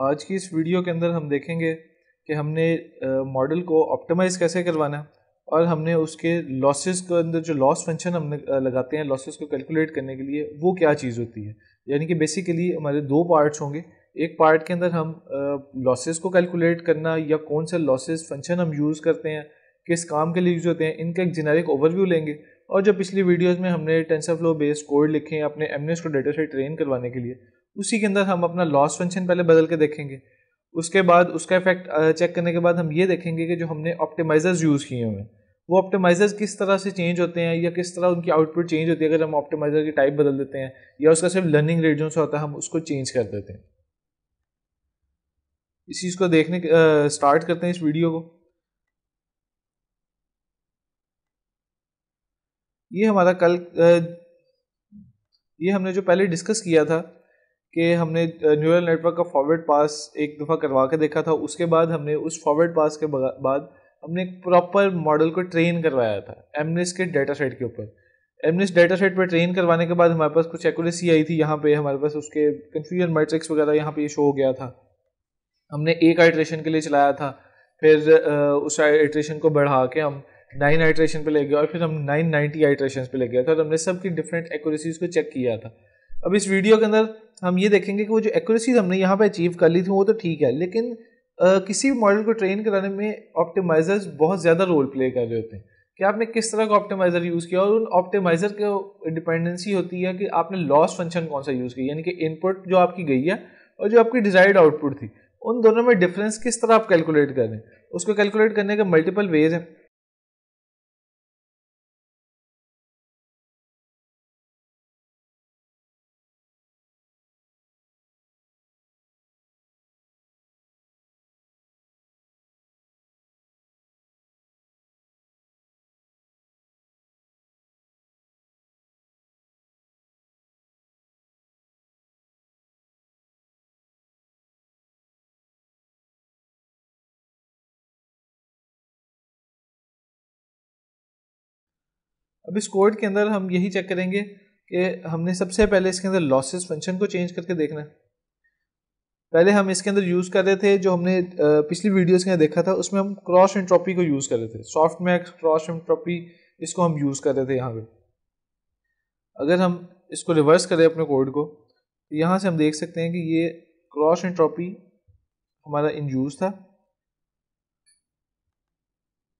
आज की इस वीडियो के अंदर हम देखेंगे कि हमने मॉडल को ऑप्टिमाइज़ कैसे करवाना है और हमने उसके लॉसेस के अंदर जो लॉस फंक्शन हम लगाते हैं लॉसेस को कैलकुलेट करने के लिए वो क्या चीज़ होती है यानी कि बेसिकली हमारे दो पार्ट्स होंगे एक पार्ट के अंदर हम लॉसेस को कैलकुलेट करना या कौन सा लॉसेस फंक्शन हम यूज़ करते हैं किस काम के लिए यूज़ होते हैं इनका एक जेनेरिक ओवरव्यू लेंगे और जो पिछली वीडियोस में हमने टेंसरफ्लो बेस्ड कोड लिखे हैं अपने एमनेस को डेटा से ट्रेन करवाने के लिए उसी के अंदर हम अपना लॉस फंक्शन पहले बदल के देखेंगे उसके बाद उसका इफेक्ट चेक करने के बाद हम ये देखेंगे कि जो हमने ऑप्टिमाइजर्स यूज़ किए हुए हैं वो ऑप्टिमाइजर्स किस तरह से चेंज होते हैं या किस तरह उनकी आउटपुट चेंज होती है अगर हम ऑप्टिमाइजर की टाइप बदल देते हैं या उसका सिर्फ लर्निंग रेट जो होता है हम उसको चेंज कर देते हैं इस चीज़ को देखने स्टार्ट करते हैं इस वीडियो को ये हमारा कल ये हमने जो पहले डिस्कस किया था कि हमने न्यूरल नेटवर्क का फॉरवर्ड पास एक दफ़ा करवा के देखा था उसके बाद हमने उस फॉरवर्ड पास के बाद हमने एक प्रॉपर मॉडल को ट्रेन करवाया था एमनिस के डाटा सेट के ऊपर एमनिस डाटा सेट पर ट्रेन करवाने के बाद हमारे पास कुछ एक्यूरेसी आई थी यहाँ पे हमारे पास उसके कन्फ्यूजन मैट्रिक्स वगैरह यहाँ पे शो हो गया था हमने एक आइट्रेशन के लिए चलाया था फिर उस आइट्रेशन को बढ़ा के हम नाइन आइट्रेशन पे ले गया और फिर हम नाइन नाइन्टी आइट्रेशन पे ले गया था और तो हमने सबकी डिफरेंट एक्यूरेसीज को चेक किया था अब इस वीडियो के अंदर हम ये देखेंगे कि वो जो एक्यूरेसीज हमने यहाँ पे अचीव कर ली थी वो तो ठीक है लेकिन आ, किसी भी मॉडल को ट्रेन कराने में ऑप्टिमाइजर्स बहुत ज़्यादा रोल प्ले कर रहे होते हैं कि आपने किस तरह का ऑप्टिमाइज़र यूज़ किया और उन ऑप्टिमाइज़र के डिपेंडेंसी होती है कि आपने लॉस फंक्शन कौन सा यूज़ किया यानी कि इनपुट जो आपकी गई है और जो आपकी डिज़ायर्ड आउटपुट थी उन दोनों में डिफरेंस किस तरह आप कैलकुलेट करें उसको कैलकुलेट करने के मल्टीपल वेज हैं अब इस कोड के अंदर हम यही चेक करेंगे कि हमने सबसे पहले इसके अंदर लॉसेस फंक्शन को चेंज करके देखना है पहले हम इसके अंदर यूज़ कर रहे थे जो हमने पिछली वीडियोस के अंदर देखा था उसमें हम क्रॉस ट्रॉपी को यूज़ कर रहे थे सॉफ्ट मैक्स क्रॉस ट्रॉपी इसको हम यूज़ कर रहे थे यहाँ पर अगर हम इसको रिवर्स करें अपने कोड को तो यहाँ से हम देख सकते हैं कि ये क्रॉस ट्रॉपी हमारा इन यूज़ था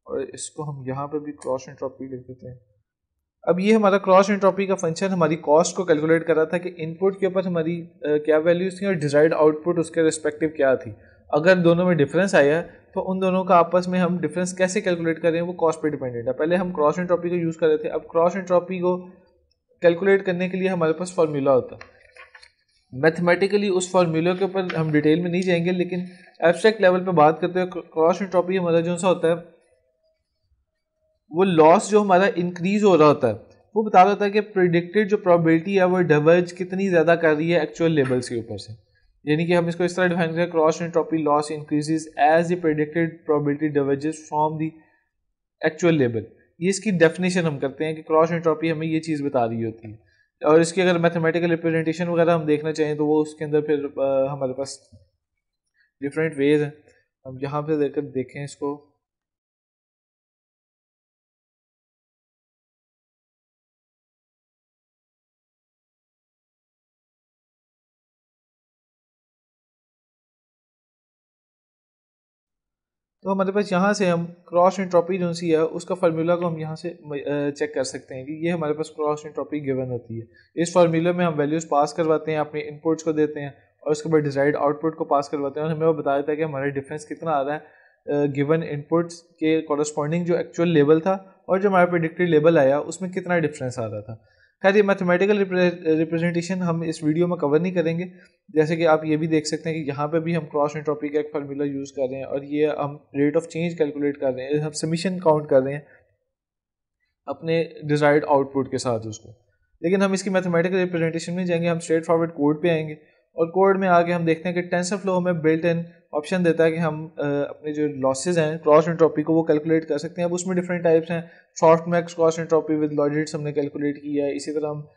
और इसको हम यहाँ पर भी क्रॉस ट्रॉपी लिख देते हैं अब ये हमारा क्रॉस एंट्रोपी का फंक्शन हमारी कॉस्ट को कैलकुलेट कर रहा था कि इनपुट के ऊपर हमारी क्या वैल्यूज थी और डिजायर्ड आउटपुट उसके रिस्पेक्टिव क्या थी अगर दोनों में डिफरेंस आया तो उन दोनों का आपस में हम डिफरेंस कैसे कैलकुलेट करें वो कॉस्ट पे डिपेंडेंट है पहले हम क्रॉस एंट्रोपी को यूज़ कर रहे थे अब क्रॉस एंट्रोपी को कैलकुलेट करने के लिए हमारे पास फार्मूला होता मैथमेटिकली उस फार्मूले के ऊपर हम डिटेल में नहीं जाएंगे लेकिन एब्स्ट्रैक्ट लेवल पर बात करते हैं क्रॉस एंट्रोपी हमारा जो सा होता है वो लॉस जो हमारा इंक्रीज हो रहा होता है वो बता रहा होता है कि प्रिडिक्टेड जो प्रोबेबिलिटी है वो डवर्ज कितनी ज़्यादा कर रही है एक्चुअल लेवल्स के ऊपर से यानी कि हम इसको इस तरह डिफाइन करें cross entropy loss increases as the predicted probability diverges from the actual लेवल ये इसकी डेफिनेशन हम करते हैं कि क्रॉस एंट्रोपी हमें ये चीज़ बता रही होती है और इसकी अगर मैथमेटिकल रिप्रेजेंटेशन वगैरह हम देखना चाहें तो वो उसके अंदर फिर हमारे पास डिफरेंट वेज हैं हम यहाँ पर देखें इसको तो हमारे पास यहाँ से हम क्रॉस इंट्रॉपी जो सी है उसका फार्मूला को हम यहाँ से चेक कर सकते हैं कि ये हमारे पास क्रॉस इंट्रॉपी गिवन होती है इस फार्मूला में हम वैल्यूज़ पास करवाते हैं अपने इनपुट्स को देते हैं और उसके बाद डिजाइड आउटपुट को पास करवाते हैं और हमें वो बता देता है कि हमारा डिफरेंस कितना आ रहा है गिवन इनपुट्स के कॉरस्पॉन्डिंग जो एक्चुअल लेवल था और जो हमारा प्रडिक्टेड लेवल आया उसमें कितना डिफरेंस आ रहा था खैर ये मैथमेटिकल रिप्रेजेंटेशन हम इस वीडियो में कवर नहीं करेंगे जैसे कि आप ये भी देख सकते हैं कि यहाँ पे भी हम क्रॉस एंट्रोपी का एक फार्मूला यूज़ कर रहे हैं और ये हम रेट ऑफ चेंज कैलकुलेट कर रहे हैं हम समीशन काउंट कर रहे हैं अपने डिज़ायर्ड आउटपुट के साथ उसको लेकिन हम इसकी मैथमेटिकल रिप्रेजेंटेशन में जाएंगे हम स्ट्रेट फॉरवर्ड कोड पर आएंगे और कोड में आके हम देखते हैं कि टेंसर फ्लो हमें बिल्ट इन ऑप्शन देता है कि हम अपने जो लॉसेज हैं क्रॉस ट्रॉपी को वो कैलकुलेट कर सकते हैं अब उसमें डिफरेंट टाइप्स हैं softmax cross entropy with logits हमने कैलकुलेट किया है इसी तरह हम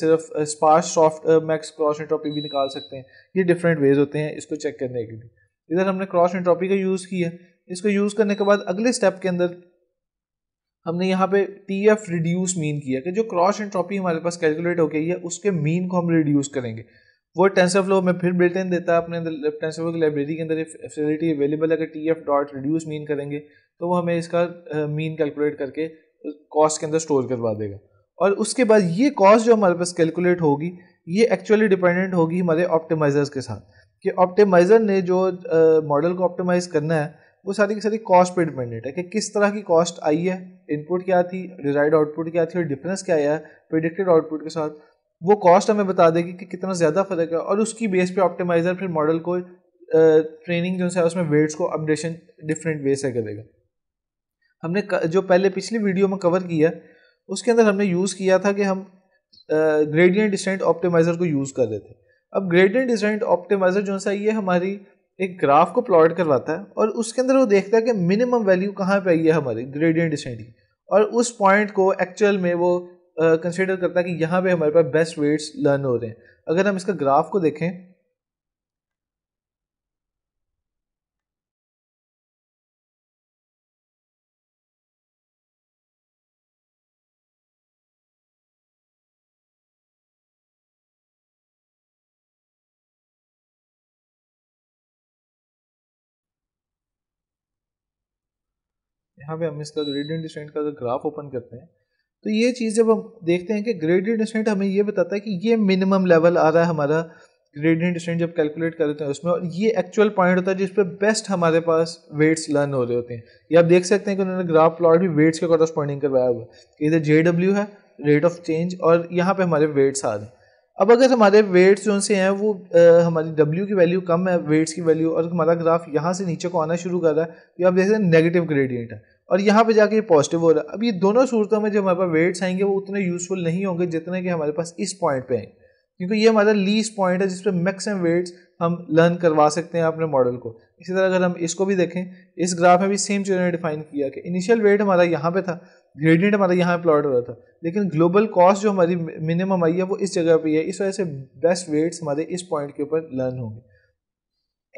सिर्फ sparse softmax cross entropy भी निकाल सकते हैं ये डिफरेंट वेज होते हैं इसको चेक करने के लिए इधर हमने क्रॉस ट्रॉपी का यूज़ किया इसको यूज़ करने के बाद अगले स्टेप के अंदर हमने यहाँ पे टी एफ रिड्यूस मीन किया कि जो क्रॉस ट्रॉपी हमारे पास कैलकुलेट हो गई है उसके मीन को हम रिड्यूस करेंगे वो टेंसरफ्लो में फिर ब्रिटेन देता है अपने फ्लो की लाइब्रेरी के अंदर फैसिलिटी अवेलेबल है अगर T F dot reduce mean करेंगे तो वो हमें इसका मीन कैलकुलेट करके कॉस्ट के अंदर स्टोर करवा देगा और उसके बाद ये कॉस्ट जो हमारे पास कैलकुलेट होगी ये एक्चुअली डिपेंडेंट होगी हमारे ऑप्टिमाइजर्स के साथ कि ऑप्टिमाइजर ने जो मॉडल uh, को ऑप्टिमाइज करना है वो सारी की सारी कॉस्ट पे डिपेंडेंट है कि किस तरह की कॉस्ट आई है इनपुट क्या थी डिजाइड आउटपुट क्या थी और डिफरेंस क्या आया है प्रिडिक्टेड आउटपुट के साथ वो कॉस्ट हमें बता देगी कि कितना ज़्यादा फ़र्क है और उसकी बेस पे ऑप्टिमाइज़र फिर मॉडल को ट्रेनिंग जो है उसमें वेट्स को अपडेशन डिफरेंट वे से करेगा हमने जो पहले पिछली वीडियो में कवर किया उसके अंदर हमने यूज़ किया था कि हम ग्रेडियंट डिस्टेंट ऑप्टिमाइज़र को यूज़ कर रहे थे अब ग्रेडियंट डिस्टेंट ऑप्टिमाइज़र जो है ये हमारी एक ग्राफ को प्लॉट करवाता है और उसके अंदर वो देखता है कि मिनिमम वैल्यू कहाँ पर आई है हमारी ग्रेडियंट डिस्टेंट की और उस पॉइंट को एक्चुअल में वो कंसिडर करता है कि यहाँ पे हमारे पास बेस्ट वेट्स लर्न हो रहे हैं अगर हम इसका ग्राफ को देखें यहाँ पे हम इसका ग्रेडियंट डिसेंट का अगर ग्राफ ओपन करते हैं तो ये चीज़ जब हम देखते हैं कि ग्रेडियंट डिस्टेंट हमें ये बताता है कि ये मिनिमम लेवल आ रहा है हमारा ग्रेडियंट डिस्टेंट जब कैलकुलेट कर लेते हैं उसमें और ये एक्चुअल पॉइंट होता है जिस पर बेस्ट हमारे पास वेट्स लर्न हो रहे होते हैं ये आप देख सकते हैं कि उन्होंने ग्राफ प्लॉट भी वेट्स के कॉरस्पॉन्डिंग करवाया हुआ है इधर जे डब्ल्यू है रेट ऑफ चेंज और यहाँ पर हमारे वेट्स आ रहे हैं अब अगर हमारे वेट्स जो से हैं वो आ, हमारी डब्ल्यू की वैल्यू कम है वेट्स की वैल्यू और हमारा ग्राफ यहाँ से नीचे को आना शुरू कर रहा है तो आप देख सकते हैं नेगेटिव ग्रेडियंट है और यहाँ पे जाके ये पॉजिटिव हो रहा है अब ये दोनों सूरतों में जो हमारे पास वेट्स आएंगे वो उतने यूजफुल नहीं होंगे जितने कि हमारे पास इस पॉइंट पे आएंगे क्योंकि ये हमारा लीस पॉइंट है जिसपे मैक्सिमम वेट्स हम लर्न करवा सकते हैं अपने मॉडल को इसी तरह अगर हम इसको भी देखें इस ग्राफ में भी सेम चीज़ ने डिफाइन किया कि इनिशियल वेट हमारा यहाँ पे था ग्रेडियंट हमारा यहाँ प्लॉट हो रहा था लेकिन ग्लोबल कॉस्ट जो हमारी मिनिमम आई है वो इस जगह ही है इस वजह से बेस्ट वेट्स हमारे इस पॉइंट के ऊपर लर्न होंगे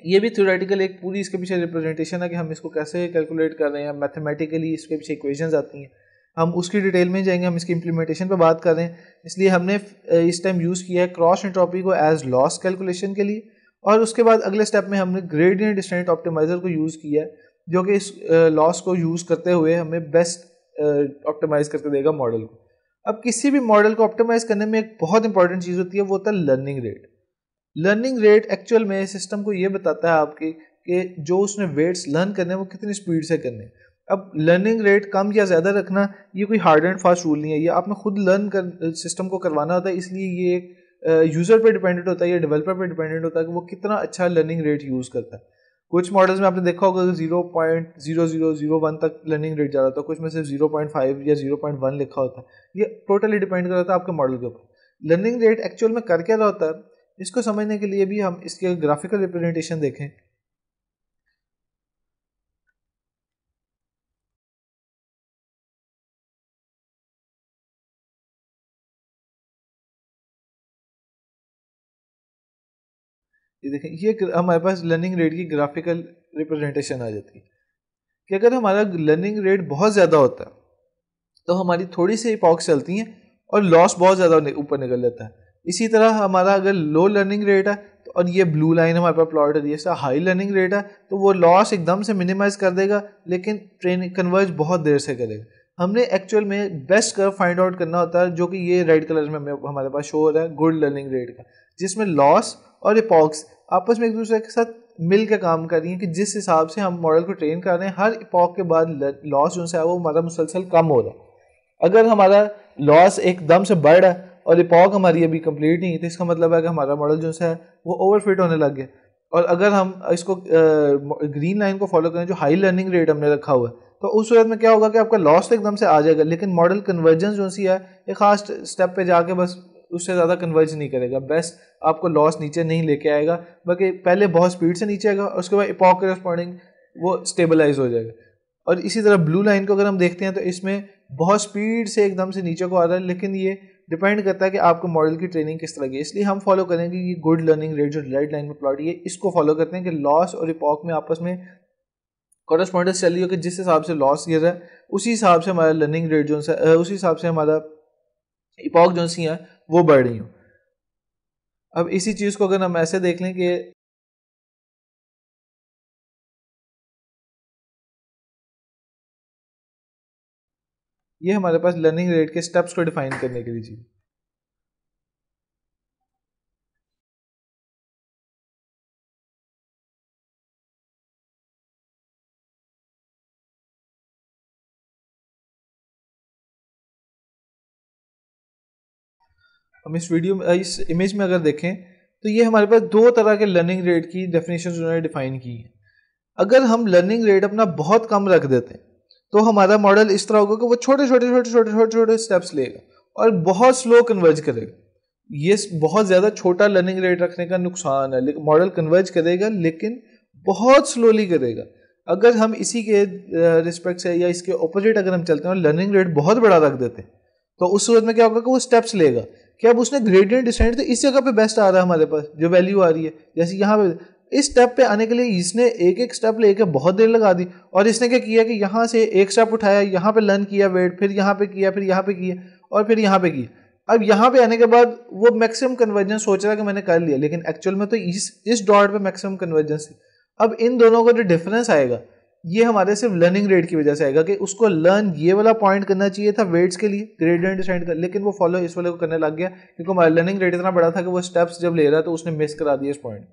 ये भी थ्योरेटिकल एक पूरी इसके पीछे रिप्रेजेंटेशन है कि हम इसको कैसे कैलकुलेट कर रहे हैं मैथमेटिकली इसके पीछे इक्वेशंस आती हैं हम उसकी डिटेल में जाएंगे हम इसकी इम्प्लीमेंटेशन पर बात कर रहे हैं इसलिए हमने इस टाइम यूज़ किया है क्रॉस एंट्रोपी को एज लॉस कैलकुलेशन के लिए और उसके बाद अगले स्टेप में हमने ग्रेडियंट डिस्टेंट ऑप्टिमाइज़र को यूज़ किया है जो कि इस लॉस को यूज़ करते हुए हमें बेस्ट ऑप्टिमाइज़ करके देगा मॉडल को अब किसी भी मॉडल को ऑप्टिमाइज़ करने में एक बहुत इंपॉर्टेंट चीज़ होती है वो होता है learning rate learning rate actual में सिस्टम को ये बताता है आपके कि जो उसने वेट्स लर्न करने हैं वो कितनी स्पीड से करने हैं अब लर्निंग रेट कम या ज़्यादा रखना ये कोई हार्ड एंड फास्ट रूल नहीं है ये आपने खुद लर्न कर सिस्टम को करवाना होता है इसलिए ये एक यूज़र पे डिपेंडेंट होता है या डेवलपर पे डिपेंडेंट होता है कि वो कितना अच्छा लर्निंग रेट यूज़ करता है कुछ मॉडल्स में आपने देखा होगा zero point zero zero zero one तक लर्निंग रेट जा रहा था कुछ में सिर्फ जीरो पॉइंट फाइव या जीरो पॉइंट वन लिखा होता है ये टोटली डिपेंड कर रहा था आपके मॉडल के ऊपर लर्निंग रेट एक्चुअल में कर क्या रहा होता है इसको समझने के लिए भी हम इसके ग्राफिकल रिप्रेजेंटेशन देखें ये देखें ये हमारे पास लर्निंग रेट की ग्राफिकल रिप्रेजेंटेशन आ जाती है कि अगर हमारा लर्निंग रेट बहुत ज़्यादा होता है तो हमारी थोड़ी सी पॉक्स चलती हैं और लॉस बहुत ज़्यादा ऊपर निकल जाता है इसी तरह हमारा अगर लो लर्निंग रेट है तो और ये ब्लू लाइन हमारे पास प्लॉट है इसका हाई लर्निंग रेट है तो वो लॉस एकदम से मिनिमाइज कर देगा लेकिन ट्रेन कन्वर्ज बहुत देर से करेगा हमने एक्चुअल में बेस्ट कर फाइंड आउट करना होता है जो कि ये रेड कलर में हमारे पास शो हो रहा है गुड लर्निंग रेट का जिसमें लॉस और इपॉक्स आपस में एक दूसरे के साथ मिल के काम कर रही हैं कि जिस हिसाब से हम मॉडल को ट्रेन कर रहे हैं हर इपॉक के बाद लॉस जो है वो हमारा मुसलसल कम हो रहा है अगर हमारा लॉस एकदम से बढ़ रहा है और इपॉक हमारी अभी कंप्लीट नहीं है तो इसका मतलब है कि हमारा मॉडल जो है वो ओवरफिट होने लग गया और अगर हम इसको ग्रीन लाइन को फॉलो करें जो हाई लर्निंग रेट हमने रखा हुआ है तो उस सूरत में क्या होगा कि आपका लॉस तो एकदम से आ जाएगा लेकिन मॉडल कन्वर्जेंस जो सी है ये खास स्टेप पे जाके बस उससे ज़्यादा कन्वर्ज नहीं करेगा बेस्ट आपको लॉस नीचे नहीं लेके आएगा बल्कि पहले बहुत स्पीड से नीचे आएगा उसके बाद इपॉक रेस्पॉन्डिंग वो स्टेबलाइज हो जाएगा और इसी तरह ब्लू लाइन को अगर हम देखते हैं तो इसमें बहुत स्पीड से एकदम से नीचे को आ रहा है लेकिन ये डिपेंड करता है कि आपको मॉडल की ट्रेनिंग किस तरह की इसलिए हम फॉलो करेंगे कि गुड लर्निंग रेट जो रेड लाइन में प्लॉट ये इसको फॉलो करते हैं कि लॉस और रिपॉक में आपस में कॉरस्पॉन्डेंस चल रही हो कि जिस हिसाब से लॉस गिर रहा है उसी हिसाब से हमारा लर्निंग रेट जो है उसी हिसाब से हमारा इपॉक जो सी है वो बढ़ रही हूँ अब इसी चीज़ को अगर हम ऐसे देख लें कि ये हमारे पास लर्निंग रेट के स्टेप्स को डिफाइन करने के लिए चाहिए हम इस वीडियो में इस इमेज में अगर देखें तो ये हमारे पास दो तरह के लर्निंग रेट की डेफिनेशन उन्होंने डिफाइन की है अगर हम लर्निंग रेट अपना बहुत कम रख देते हैं तो हमारा मॉडल इस तरह होगा कि वो छोटे छोटे छोटे छोटे छोटे छोटे स्टेप्स लेगा और बहुत स्लो कन्वर्ज करेगा ये बहुत ज़्यादा छोटा लर्निंग रेट रखने का नुकसान है लेकिन मॉडल कन्वर्ज करेगा लेकिन बहुत स्लोली करेगा अगर हम इसी के रिस्पेक्ट से या इसके ऑपोजिट अगर हम चलते हैं और लर्निंग रेट बहुत बड़ा रख देते हैं तो उस सूरत में क्या होगा कि वो स्टेप्स लेगा कि अब उसने ग्रेडियंट डिसेंट तो इस जगह पे बेस्ट आ रहा है हमारे पास जो वैल्यू आ रही है जैसे यहाँ पे इस स्टेप पे आने के लिए इसने एक एक स्टेप लेके बहुत देर लगा दी और इसने क्या किया कि यहाँ से एक स्टेप उठाया यहाँ पे लर्न किया वेट फिर यहाँ पे किया फिर यहाँ पे किया और फिर यहाँ पे किया अब यहाँ पे आने के बाद वो मैक्सिमम कन्वर्जन सोच रहा कि मैंने कर लिया लेकिन एक्चुअल में तो इस इस डॉट पर मैक्सिमम कन्वर्जन थी अब इन दोनों का जो डिफरेंस आएगा ये हमारे सिर्फ लर्निंग रेट की वजह से आएगा कि उसको लर्न ये वाला पॉइंट करना चाहिए था वेट्स के लिए ग्रेडियंट डिसाइड कर लेकिन वो फॉलो इस वाले को करने लग गया क्योंकि हमारा लर्निंग रेट इतना बड़ा था कि वो स्टेप्स जब ले रहा तो उसने मिस करा दिया इस पॉइंट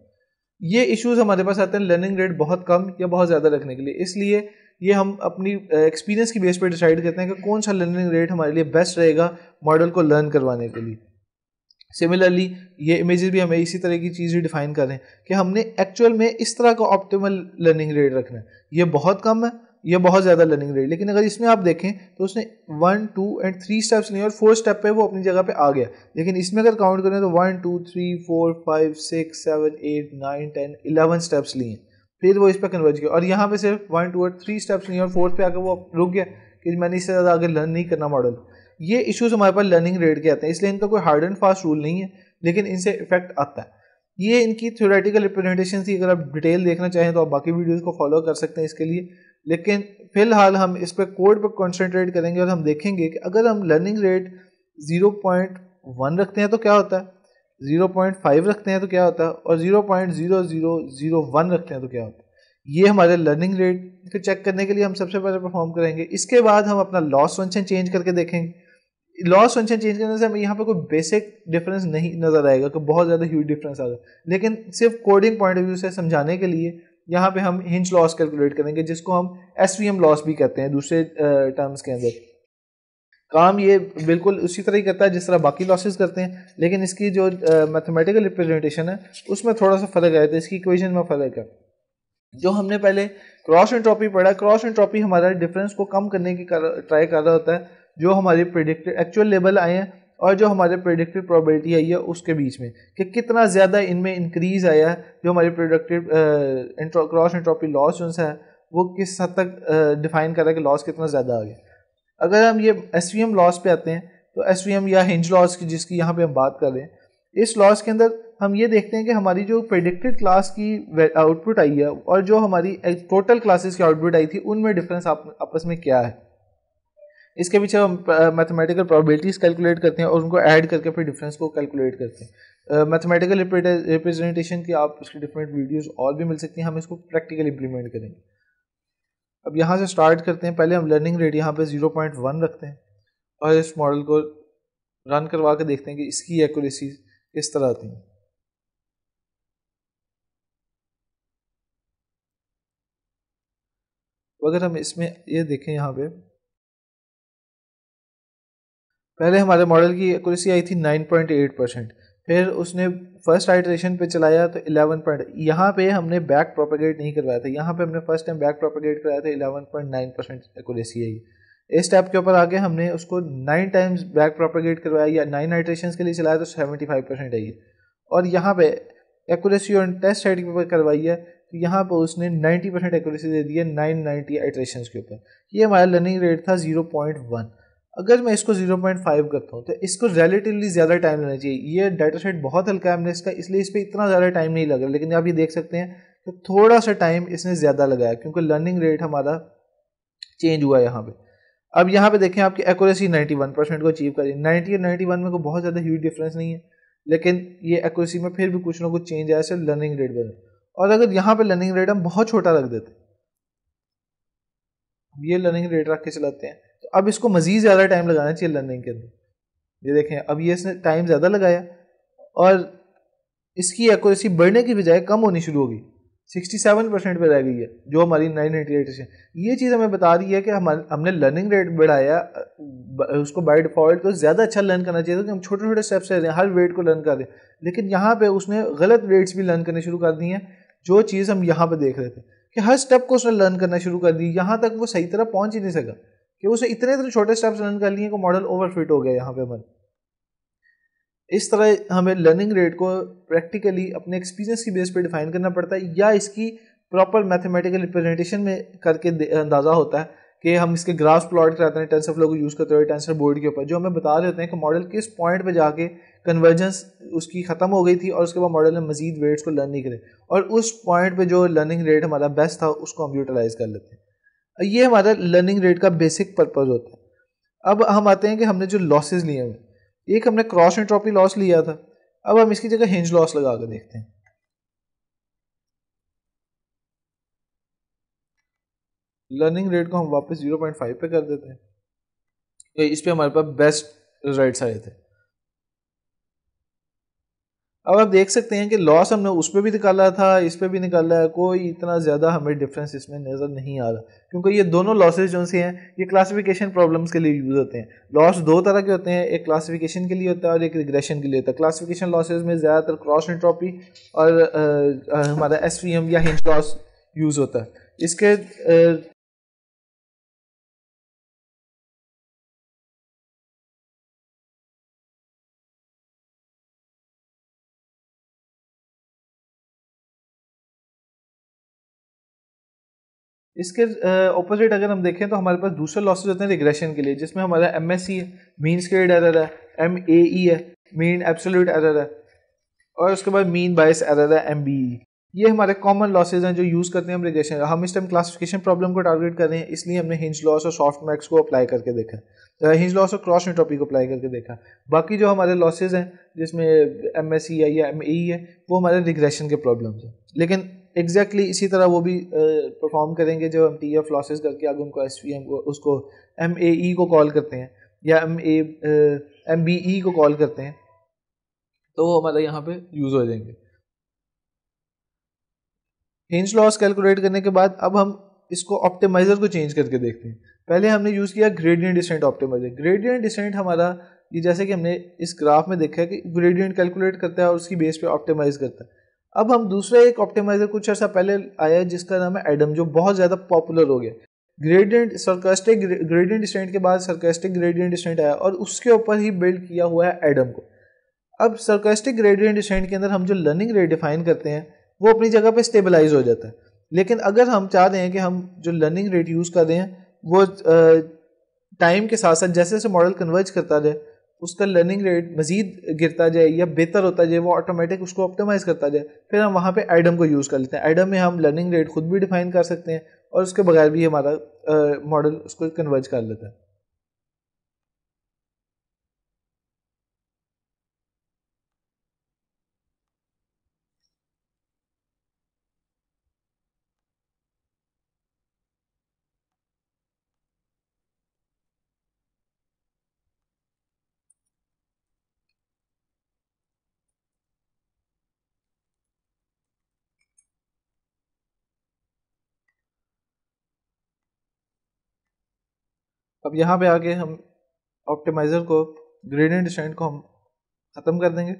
ये इश्यूज हमारे पास आते हैं लर्निंग रेट बहुत कम या बहुत ज़्यादा रखने के लिए इसलिए ये हम अपनी एक्सपीरियंस की बेस पर डिसाइड करते हैं कि कौन सा लर्निंग रेट हमारे लिए बेस्ट रहेगा मॉडल को लर्न करवाने के लिए सिमिलरली ये इमेजेस भी हमें इसी तरह की चीज़ ही डिफाइन करें कि हमने एक्चुअल में इस तरह का ऑप्टिमल लर्निंग रेट रखना है ये बहुत कम है ये बहुत ज़्यादा लर्निंग रही लेकिन अगर इसमें आप देखें तो उसने one two and three steps लिए और फोर स्टेप पे वो अपनी जगह पे आ गया लेकिन इसमें अगर काउंट करें तो one two three four five six seven eight nine ten eleven steps लिए फिर वो इस पर कन्वर्ज किया और यहाँ पे सिर्फ one two and three steps लिए और फोर्थ पे आकर वो रुक गया कि मैंने इससे ज़्यादा आगे लर्न नहीं करना मॉडल ये इशूज़ हमारे पास लर्निंग रेट के आते हैं इसलिए इनका कोई हार्ड एंड फास्ट रूल नहीं है लेकिन इनसे इफेक्ट आता है ये इनकी थ्योरेटिकल रिप्रेजेंटेशन थी अगर आप डिटेल देखना चाहें तो आप बाकी वीडियोस को फॉलो कर सकते हैं इसके लिए लेकिन फिलहाल हम इस पर कोड पर कॉन्सेंट्रेट करेंगे और हम देखेंगे कि अगर हम लर्निंग रेट 0.1 रखते हैं तो क्या होता है 0.5 रखते हैं तो क्या होता है और 0.0001 रखते हैं तो क्या होता है ये हमारे लर्निंग रेट को चेक करने के लिए हम सबसे पहले परफॉर्म करेंगे इसके बाद हम अपना लॉस फंक्शन चेंज करके देखेंगे लॉस फंक्शन चेंज करने से हमें यहाँ पर कोई बेसिक डिफरेंस नहीं नज़र आएगा कि बहुत ज़्यादा ह्यूज डिफरेंस आ रहा है लेकिन सिर्फ कोडिंग पॉइंट ऑफ व्यू से समझाने के लिए यहाँ पे हम हिंज लॉस कैलकुलेट करेंगे जिसको हम एस लॉस भी कहते हैं दूसरे टर्म्स के अंदर काम ये बिल्कुल उसी तरह ही करता है जिस तरह बाकी लॉसेस करते हैं लेकिन इसकी जो मैथमेटिकल रिप्रेजेंटेशन है उसमें थोड़ा सा फ़र्क आया था इसकी इक्वेशन में फ़र्क है जो हमने पहले क्रॉस एंट्रोपी पढ़ा क्रॉस एंट्रोपी हमारा डिफरेंस को कम करने की कर, ट्राई कर रहा होता है जो हमारे प्रिडिक्टेड एक्चुअल लेवल आए हैं और जो हमारे प्रोडक्टिव प्रॉबिलिटी आई है उसके बीच में कि कितना ज़्यादा इनमें इंक्रीज़ आया है जो हमारे प्रोडक्टिव क्रॉस एंट्रोपी लॉस जो है वो किस हद तक डिफाइन करा कि लॉस कितना ज़्यादा आ गया अगर हम ये एस लॉस पे आते हैं तो एस या हिंज लॉस की जिसकी यहाँ पे हम बात कर रहे हैं इस लॉस के अंदर हम ये देखते हैं कि हमारी जो प्रेडिक्टेड क्लास की आउटपुट आई है और जो हमारी टोटल क्लासेस की आउटपुट आई थी उनमें डिफरेंस आप, आपस में क्या है इसके पीछे हम मैथमेटिकल प्रोबेबिलिटीज कैलकुलेट करते हैं और उनको ऐड करके फिर डिफरेंस को कैलकुलेट करते हैं मैथमेटिकल रिप्रेजेंटेशन की आप उसकी डिफरेंट वीडियोस और भी मिल सकती हैं हम इसको प्रैक्टिकली इम्प्लीमेंट करेंगे अब यहाँ से स्टार्ट करते हैं पहले हम लर्निंग रेट यहाँ पे वन रखते हैं और इस मॉडल को रन करवा के देखते हैं कि इसकी एक्यूरेसी किस तरह आती है अगर हम इसमें ये देखें यहाँ पे पहले हमारे मॉडल की एक्यूरेसी आई थी 9.8 परसेंट फिर उसने फर्स्ट आइट्रेशन पे चलाया तो 11 पॉइंट यहाँ पर हमने बैक प्रोपेगेट नहीं करवाया था यहाँ पे हमने फर्स्ट टाइम बैक प्रोपेगेट कराया था 11.9 परसेंट एक्यूरेसी आई इस स्टेप के ऊपर आगे हमने उसको नाइन टाइम्स बैक प्रोपेगेट करवाया या नाइन आइट्रेशन के लिए चलाया तो सेवेंटी फाइव परसेंट आई और यहाँ पर एक्यूरेसी ऑन टेस्ट हाइड के ऊपर करवाई है तो यहाँ पर उसने 90 परसेंट एक्यूरेसी दे दी है नाइन नाइन्टी आइट्रेशन के ऊपर ये हमारा लर्निंग रेट था जीरो पॉइंट वन अगर मैं इसको 0.5 करता हूँ तो इसको रिलेटिवली ज़्यादा टाइम लेना चाहिए ये डाटा सेट बहुत हल्का है हमने इसका इसलिए इस पर इतना ज़्यादा टाइम नहीं लगा लेकिन आप ये देख सकते हैं कि थोड़ा सा टाइम इसने ज़्यादा लगाया क्योंकि लर्निंग रेट हमारा चेंज हुआ है यहाँ पर अब यहाँ पे देखें आपकी एकोरेसी नाइन्टी परसेंट को अचीव करी नाइन्टी और नाइन्टी में कोई बहुत ज़्यादा ह्यूज डिफरेंस नहीं है लेकिन ये एकोरेसी में फिर भी कुछ ना कुछ चेंज आया सिर्फ लर्निंग रेट बने और अगर यहाँ पर लर्निंग रेट हम बहुत छोटा रख देते ये लर्निंग रेट रख के चलाते हैं तो अब इसको मज़ीद ज़्यादा टाइम लगाना चाहिए लर्निंग के अंदर ये देखें अब ये इसने टाइम ज़्यादा लगाया और इसकी एक्यूरेसी बढ़ने की बजाय कम होनी शुरू होगी 67 परसेंट पर रह गई है जो हमारी 988 से ये चीज़ हमें बता रही है कि हम हमने लर्निंग रेट बढ़ाया उसको बाय डिफ़ॉल्ट तो ज़्यादा अच्छा लर्न करना चाहिए था कि हम छोटे छोटे स्टेप्स ले रहे हैं हर वेट को लर्न कर रहे हैं लेकिन यहाँ पे उसने गलत वेट्स भी लर्न करने शुरू कर दी हैं जो चीज़ हम यहाँ पर देख रहे थे कि हर स्टेप को उसने लर्न करना शुरू कर दी यहाँ तक वो सही तरह पहुँच ही नहीं सका कि उसे इतने इतने तो छोटे स्टेप्स लर्न कर लिए कि मॉडल ओवरफिट हो गया यहाँ पे हमारे इस तरह हमें लर्निंग रेट को प्रैक्टिकली अपने एक्सपीरियंस की बेस पे डिफाइन करना पड़ता है या इसकी प्रॉपर मैथमेटिकल रिप्रेजेंटेशन में करके अंदाज़ा होता है कि हम इसके ग्राफ प्लॉट कराते हैं टेंसर फ्लो को यूज़ करते हुए टेंसर बोर्ड के ऊपर जो हमें बता देते हैं कि मॉडल किस पॉइंट पे जाके कन्वर्जेंस उसकी ख़त्म हो गई थी और उसके बाद मॉडल ने मजीद वेट्स को लर्न नहीं करे और उस पॉइंट पे जो लर्निंग रेट हमारा बेस्ट था उसको हम यूटिलाइज़ कर लेते हैं ये हमारा लर्निंग रेट का बेसिक पर्पज होता है अब हम आते हैं कि हमने जो लॉसेज लिए हुए एक हमने क्रॉस एंट्रोपी लॉस लिया था अब हम इसकी जगह हिंज लॉस लगा कर देखते हैं लर्निंग रेट को हम वापस 0.5 पे कर देते हैं तो इस पर हमारे पास बेस्ट रिजल्ट आए थे अब आप देख सकते हैं कि लॉस हमने उस पर भी निकाला था इस पर भी निकाला है कोई इतना ज़्यादा हमें डिफरेंस इसमें नज़र नहीं आ रहा क्योंकि ये दोनों लॉसेज जो से हैं ये क्लासिफिकेशन प्रॉब्लम्स के लिए यूज़ होते हैं लॉस दो तरह के होते हैं एक क्लासिफिकेशन के लिए होता है और एक रिग्रेशन के लिए होता है क्लासिफिकेशन लॉसेज में ज़्यादातर क्रॉस एंट्रॉपी और आ, आ, हमारा एस या हिंज लॉस यूज़ होता है इसके इसके ऑपोजिट अगर हम देखें तो हमारे पास दूसरे लॉसेज होते हैं रिग्रेशन के लिए जिसमें हमारा एम एस सी है मीन स्केड एरर है एम ए ई है मीन एब्सोल्यूट एरर है और उसके बाद मीन बायस एरर है एम बी ई ये हमारे कॉमन लॉसेज हैं जो यूज़ करते हैं हम रिग्रेशन हम इस टाइम क्लासिफिकेशन प्रॉब्लम को टारगेट कर रहे हैं इसलिए हमने हिंज लॉस और सॉफ्ट मैक्स को अप्लाई करके देखा तो हिंज लॉस और क्रॉस न्यूट्रॉपी को अप्लाई करके देखा बाकी जो हमारे लॉसेज हैं जिसमें एम एस सी है या एम ए ई है वो हमारे रिग्रेशन के प्रॉब्लम्स हैं लेकिन एग्जैक्टली exactly इसी तरह वो भी परफॉर्म करेंगे जब हम टी एफ लॉसेज करके आगे उनको एस वी एम को उसको एम ए ई को कॉल करते हैं या M A M B E को कॉल करते हैं तो वो हमारा यहाँ पे यूज़ हो जाएंगे हिंज लॉस कैलकुलेट करने के बाद अब हम इसको ऑप्टिमाइजर को चेंज करके देखते हैं पहले हमने यूज़ किया gradient descent optimizer gradient descent हमारा ये जैसे कि हमने इस ग्राफ में देखा है कि ग्रेडियंट कैलकुलेट करता है और उसकी बेस पे ऑप्टिमाइज करता है अब हम दूसरा एक ऑप्टिमाइजर कुछ ऐसा पहले आया है जिसका नाम है एडम जो बहुत ज़्यादा पॉपुलर हो गया ग्रेडियंट सर्कस्टिक ग्रेडियंट स्टेंट के बाद सर्कस्टिक ग्रेडियंट स्टेंट आया और उसके ऊपर ही बिल्ड किया हुआ है एडम को अब सर्कस्टिक ग्रेडियंट स्टेंट के अंदर हम जो लर्निंग रेट डिफाइन करते हैं वो अपनी जगह पे स्टेबलाइज हो जाता है लेकिन अगर हम चाहते हैं कि हम जो लर्निंग रेट यूज़ कर रहे हैं वो टाइम के साथ साथ जैसे जैसे मॉडल कन्वर्ज करता रहे उसका लर्निंग रेट मजीद गिरता जाए या बेहतर होता जाए वो ऑटोमेटिक उसको ऑप्टिमाइज़ करता जाए फिर हम वहाँ पे एडम को यूज़ कर लेते हैं एडम में हम लर्निंग रेट खुद भी डिफाइन कर सकते हैं और उसके बगैर भी हमारा मॉडल उसको कन्वर्ज कर लेता है अब यहाँ पे आके हम ऑप्टिमाइज़र को ग्रेडियंट स्टैंड को हम ख़त्म कर देंगे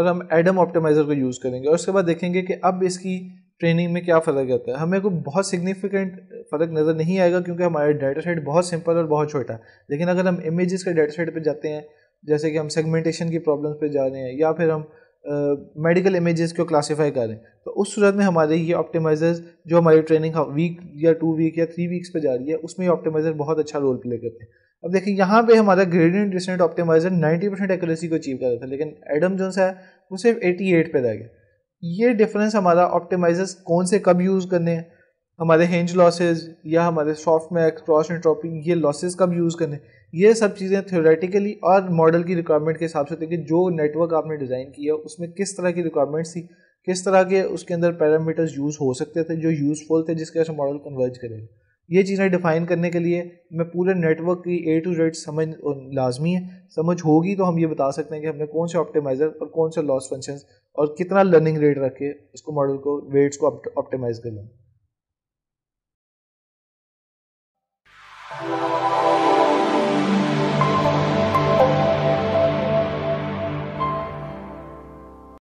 और हम एडम ऑप्टिमाइज़र को यूज़ करेंगे और उसके बाद देखेंगे कि अब इसकी ट्रेनिंग में क्या फ़र्क आता है हमें कोई बहुत सिग्निफिकेंट फ़र्क नज़र नहीं आएगा क्योंकि हमारा डाटा सेट बहुत सिंपल और बहुत छोटा है लेकिन अगर हम इमेजेस के डाटा सेट पर जाते हैं जैसे कि हम सेगमेंटेशन की प्रॉब्लम्स पे जा रहे हैं या फिर हम मेडिकल इमेजेस को क्लासिफाई करें तो उस सूरत में हमारे ये ऑप्टिमाइजर्स जो हमारी ट्रेनिंग वीक हाँ, या टू वीक या थ्री वीक्स पे जा रही है उसमें ये ऑप्टिमाइजर बहुत अच्छा रोल प्ले करते हैं अब देखिए यहाँ पे हमारा gradient descent optimizer 90 percent accuracy को अचीव कर रहा था लेकिन एडम जोन्स है वो सिर्फ एटी पे रह गया ये डिफरेंस हमारा ऑप्टिमाइजर्स कौन से कब यूज़ करने हैं हमारे हेंज लॉसेज या हमारे सॉफ्ट मैक्स क्रॉस एंड ये लॉसेज कब यूज़ करने हैं ये सब चीज़ें थ्योरेटिकली और मॉडल की रिक्वायरमेंट के हिसाब से देखिए कि जो नेटवर्क आपने डिज़ाइन किया उसमें किस तरह की रिक्वायरमेंट्स थी किस तरह के उसके अंदर पैरामीटर्स यूज़ हो सकते थे जो यूज़फुल थे जिसके वजह से मॉडल कन्वर्ज करेगा ये चीज़ें डिफाइन करने के लिए मैं पूरे नेटवर्क की ए टू जेड समझ लाजमी है समझ होगी तो हम ये बता सकते हैं कि हमने कौन से ऑप्टिमाइज़र और कौन से लॉस फंक्शंस और कितना लर्निंग रेट रखे उसको मॉडल को वेट्स को ऑप्टिमाइज़ करना